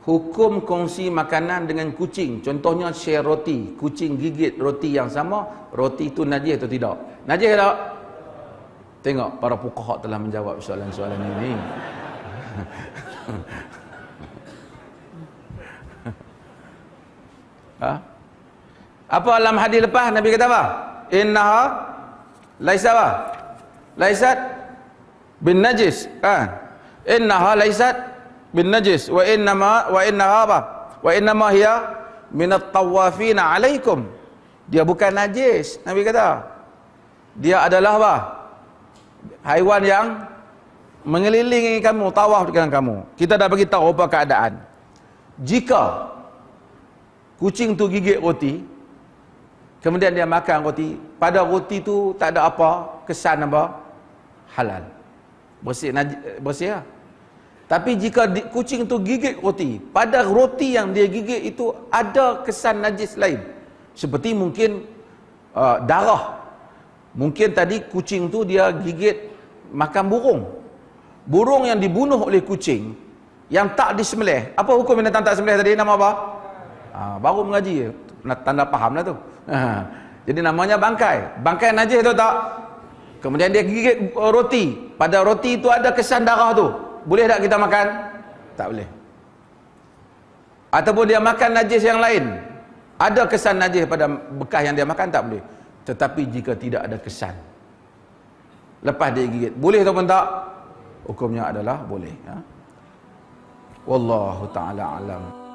Hukum kongsi makanan dengan kucing Contohnya share roti Kucing gigit roti yang sama Roti itu najis atau tidak Najis tak? Tengok para pukahak telah menjawab soalan-soalan ini ha? Apa alam hadis lepas Nabi kata apa? Inna ha Laisat apa? Laisat Bin najis ha? Inna ha laisat bin najis wa innama wa inna ghaba wa innama hiya min at-tawafin alaikum dia bukan najis nabi kata dia adalah apa haiwan yang mengelilingi kamu tawaf dengan kamu kita dah bagi tahu apa keadaan jika kucing tu gigit roti kemudian dia makan roti pada roti tu tak ada apa kesan apa halal bersih najis bersih lah ya? Tapi jika kucing itu gigit roti, pada roti yang dia gigit itu ada kesan najis lain. Seperti mungkin uh, darah. Mungkin tadi kucing tu dia gigit makan burung. Burung yang dibunuh oleh kucing yang tak disembelih. Apa hukum binatang tak disembelih tadi nama apa? Ha, baru mengaji tanda faham lah tu. Ha. Jadi namanya bangkai. Bangkai najis tu tak? Kemudian dia gigit uh, roti. Pada roti itu ada kesan darah tu boleh tak kita makan? Tak boleh. Ataupun dia makan najis yang lain. Ada kesan najis pada bekas yang dia makan? Tak boleh. Tetapi jika tidak ada kesan. Lepas dia gigit. Boleh ataupun tak? Hukumnya adalah boleh. Ya? Wallahu ta'ala alam.